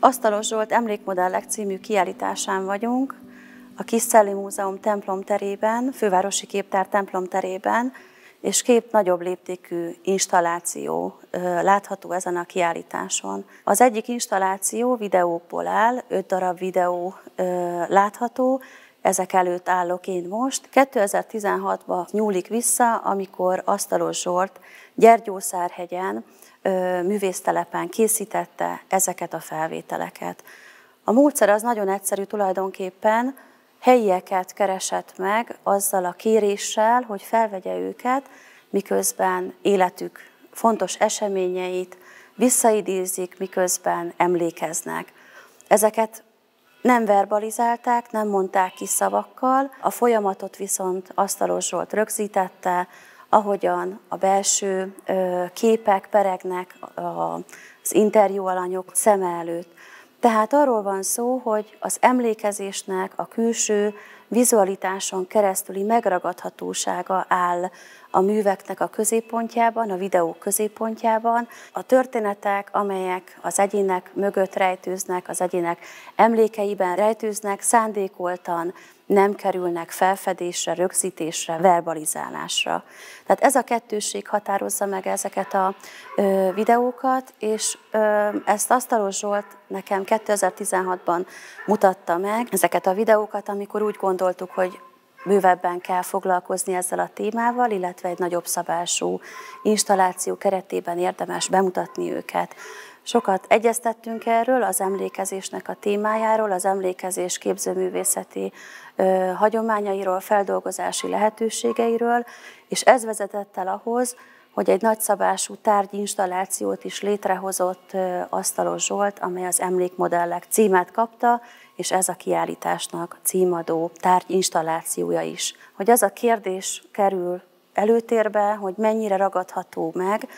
Asztalos Zsolt emlékmodellek című kiállításán vagyunk, a Kis Múzeum templom terében, fővárosi képtár templom terében, és két nagyobb léptékű installáció látható ezen a kiállításon. Az egyik installáció videókból áll, öt darab videó látható, ezek előtt állok én most. 2016-ba nyúlik vissza, amikor Asztalos Zsolt Gyergyószárhegyen művésztelepen készítette ezeket a felvételeket. A módszer az nagyon egyszerű tulajdonképpen, helyieket keresett meg azzal a kéréssel, hogy felvegye őket, miközben életük fontos eseményeit visszaidézik, miközben emlékeznek. Ezeket nem verbalizálták, nem mondták ki szavakkal, a folyamatot viszont Asztalos Zsolt rögzítette, ahogyan a belső képek peregnek az interjú alanyok szeme előtt. Tehát arról van szó, hogy az emlékezésnek a külső vizualitáson keresztüli megragadhatósága áll a műveknek a középpontjában, a videók középpontjában, a történetek, amelyek az egyének mögött rejtőznek, az egyének emlékeiben rejtőznek, szándékoltan nem kerülnek felfedésre, rögzítésre, verbalizálásra. Tehát ez a kettőség határozza meg ezeket a ö, videókat, és ö, ezt Asztalos Zsolt nekem 2016-ban mutatta meg ezeket a videókat, amikor úgy gondoltuk, hogy bővebben kell foglalkozni ezzel a témával, illetve egy nagyobb szabású installáció keretében érdemes bemutatni őket. Sokat egyeztettünk erről, az emlékezésnek a témájáról, az emlékezés képzőművészeti ö, hagyományairól, feldolgozási lehetőségeiről, és ez vezetett el ahhoz, hogy egy nagyszabású tárgyinstallációt is létrehozott Asztalos Zsolt, amely az Emlékmodellek címet kapta, és ez a kiállításnak címadó tárgyinstallációja is. Hogy az a kérdés kerül előtérbe, hogy mennyire ragadható meg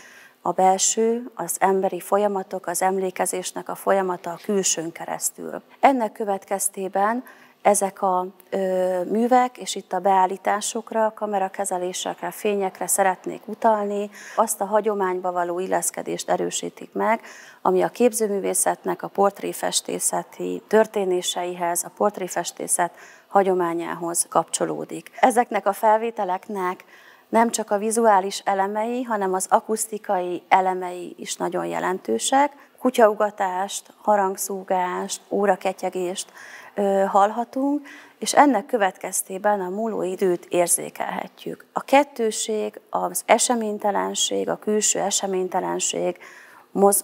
a belső, az emberi folyamatok, az emlékezésnek a folyamata a külsőn keresztül. Ennek következtében ezek a ö, művek, és itt a beállításokra, kamerakezelésekre, fényekre szeretnék utalni, azt a hagyományba való illeszkedést erősítik meg, ami a képzőművészetnek a portréfestészeti történéseihez, a portréfestészet hagyományához kapcsolódik. Ezeknek a felvételeknek nem csak a vizuális elemei, hanem az akusztikai elemei is nagyon jelentősek. Kutyaugatást, harangszúgást, óraketyegést hallhatunk, és ennek következtében a múló időt érzékelhetjük. A kettőség, az eseménytelenség, a külső eseménytelenség,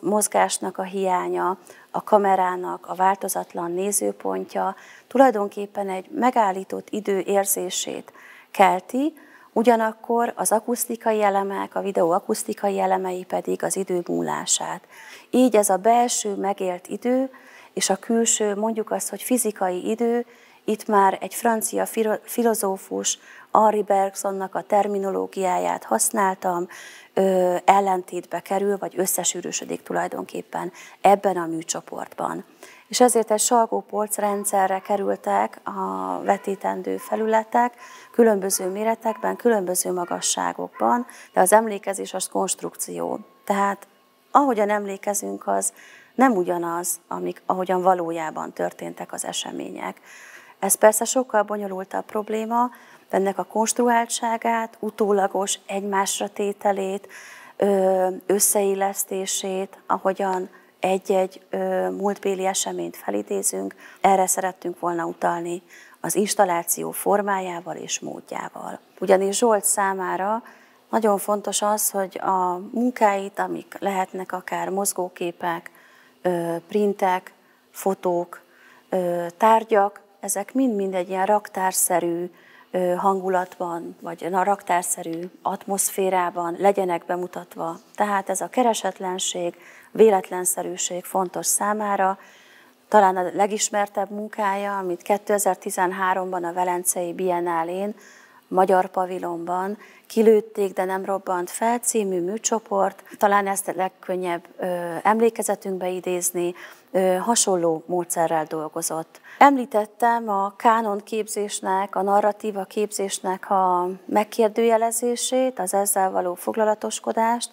mozgásnak a hiánya, a kamerának a változatlan nézőpontja tulajdonképpen egy megállított idő érzését kelti, ugyanakkor az akusztikai elemek, a videó akusztikai elemei pedig az idő múlását. Így ez a belső megélt idő és a külső, mondjuk azt, hogy fizikai idő, itt már egy francia filozófus, Henri Bergsonnak a terminológiáját használtam, ö, ellentétbe kerül, vagy összesűrűsödik tulajdonképpen ebben a műcsoportban. És ezért egy salgó rendszerre kerültek a vetítendő felületek, különböző méretekben, különböző magasságokban, de az emlékezés az konstrukció. Tehát ahogyan emlékezünk, az nem ugyanaz, amik, ahogyan valójában történtek az események. Ez persze sokkal bonyolultabb probléma, ennek a konstruáltságát, utólagos egymásra tételét, összeillesztését, ahogyan egy-egy múltbéli eseményt felidézünk, erre szerettünk volna utalni az installáció formájával és módjával. Ugyanis Zsolt számára nagyon fontos az, hogy a munkáit, amik lehetnek akár mozgóképek, printek, fotók, tárgyak, ezek mind-mind egy ilyen raktárszerű hangulatban, vagy a raktárszerű atmoszférában legyenek bemutatva. Tehát ez a keresetlenség, véletlenszerűség fontos számára. Talán a legismertebb munkája, amit 2013-ban a Velencei Biennálén Magyar Pavilonban kilőtték, de nem robbant fel című műcsoport. Talán ezt a legkönnyebb ö, emlékezetünkbe idézni, ö, hasonló módszerrel dolgozott. Említettem a kánon képzésnek, a narratíva képzésnek a megkérdőjelezését, az ezzel való foglalatoskodást,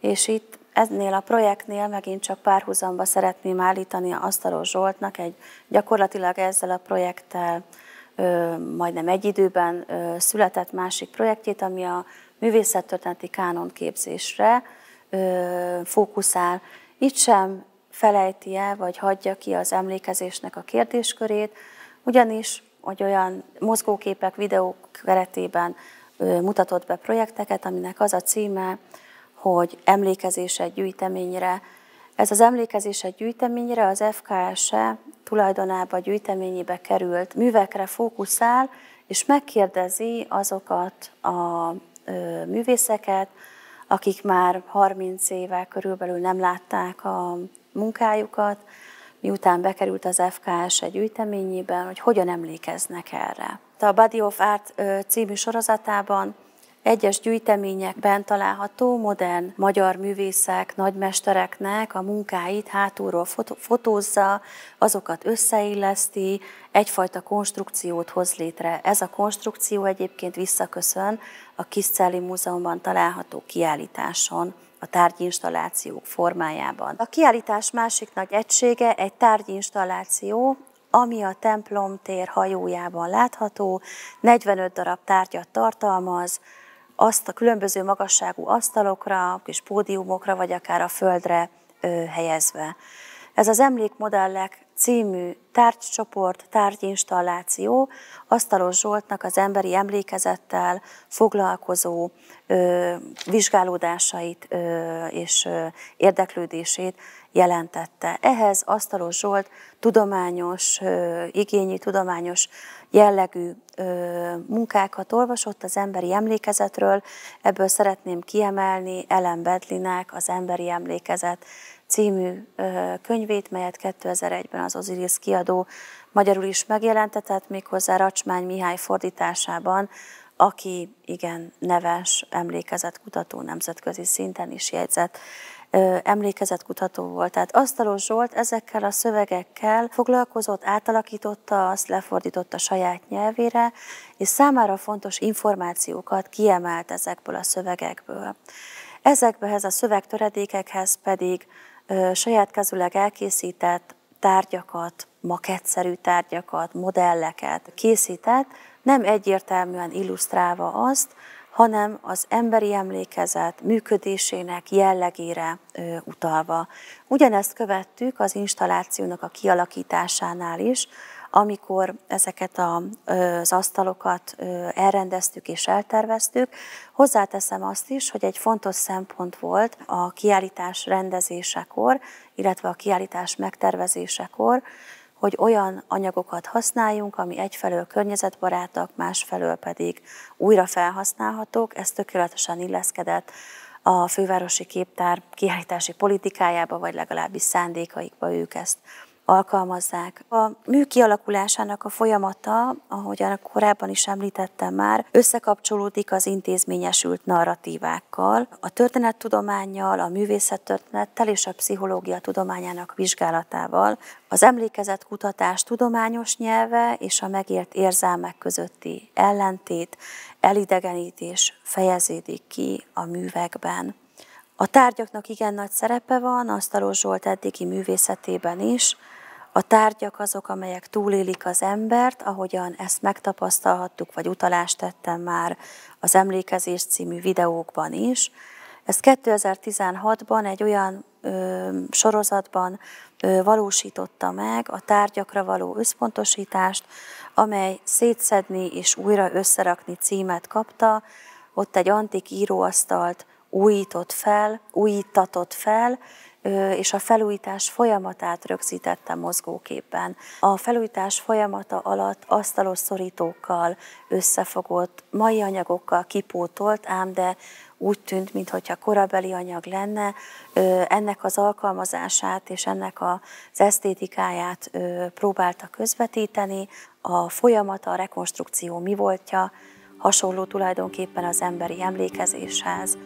és itt ennél a projektnél megint csak párhuzamba szeretném állítani Asztalos Zsoltnak egy gyakorlatilag ezzel a projekttel majdnem egy időben született másik projektjét, ami a művészettörténeti kánonképzésre fókuszál. Itt sem felejti el, vagy hagyja ki az emlékezésnek a kérdéskörét, ugyanis hogy olyan mozgóképek, videók keretében mutatott be projekteket, aminek az a címe, hogy emlékezés egy gyűjteményre. Ez az emlékezés egy gyűjteményre az FKS-e tulajdonába, gyűjteményébe került művekre fókuszál, és megkérdezi azokat a művészeket, akik már 30 éve körülbelül nem látták a munkájukat, miután bekerült az FKS egy gyűjteményében, hogy hogyan emlékeznek erre. A Body of Art című sorozatában egyes gyűjteményekben található modern magyar művészek, nagymestereknek a munkáit hátulról fotózza, azokat összeilleszti, egyfajta konstrukciót hoz létre. Ez a konstrukció egyébként visszaköszön a Kiscelli Múzeumban található kiállításon a tárgyinstallációk formájában. A kiállítás másik nagy egysége egy tárgyinstalláció, ami a templom tér hajójában látható, 45 darab tárgyat tartalmaz, azt a különböző magasságú asztalokra, kis pódiumokra, vagy akár a földre helyezve. Ez az Emlékmodellek című tárgycsoport, tárgyinstalláció Asztalos Zsoltnak az emberi emlékezettel foglalkozó ö, vizsgálódásait ö, és ö, érdeklődését jelentette. Ehhez Asztalos Zsolt tudományos, igényi, tudományos jellegű munkákat olvasott az emberi emlékezetről. Ebből szeretném kiemelni Ellen Bedlinek az Emberi Emlékezet című könyvét, melyet 2001-ben az Osiris kiadó magyarul is megjelentetett, méghozzá Racsmány Mihály fordításában, aki igen neves emlékezett kutató nemzetközi szinten is jegyzett emlékezetkutató volt. Tehát Asztalos Zsolt ezekkel a szövegekkel foglalkozott, átalakította, azt lefordította saját nyelvére, és számára fontos információkat kiemelt ezekből a szövegekből. Ezekbehez a szövegtöredékekhez pedig ö, saját kezüleg elkészített tárgyakat, maketszerű tárgyakat, modelleket készített, nem egyértelműen illusztrálva azt, hanem az emberi emlékezet működésének jellegére utalva. Ugyanezt követtük az installációnak a kialakításánál is, amikor ezeket a, az asztalokat elrendeztük és elterveztük. Hozzáteszem azt is, hogy egy fontos szempont volt a kiállítás rendezésekor, illetve a kiállítás megtervezésekor, hogy olyan anyagokat használjunk, ami egyfelől környezetbarátak, másfelől pedig újra felhasználhatók. Ez tökéletesen illeszkedett a fővárosi képtár kiállítási politikájába, vagy legalábbis szándékaikba ők ezt alkalmazzák. A mű kialakulásának a folyamata, ahogyan korábban is említettem már, összekapcsolódik az intézményesült narratívákkal, a történettudományjal, a művészettörténettel és a pszichológia tudományának vizsgálatával, az emlékezett kutatás tudományos nyelve és a megért érzelmek közötti ellentét, elidegenítés fejeződik ki a művekben. A tárgyaknak igen nagy szerepe van, Asztalos Zsolt eddigi művészetében is, a tárgyak azok, amelyek túlélik az embert, ahogyan ezt megtapasztalhattuk, vagy utalást tettem már az Emlékezés című videókban is. Ez 2016-ban egy olyan ö, sorozatban ö, valósította meg a tárgyakra való összpontosítást, amely szétszedni és újra összerakni címet kapta. Ott egy antik íróasztalt újított fel, újítatott fel, és a felújítás folyamatát rögzítette mozgóképben. A felújítás folyamata alatt asztalos szorítókkal összefogott, mai anyagokkal kipótolt, ám de úgy tűnt, mintha korabeli anyag lenne, ennek az alkalmazását és ennek az esztétikáját próbálta közvetíteni, a folyamata, a rekonstrukció mi voltja, hasonló tulajdonképpen az emberi emlékezéshez.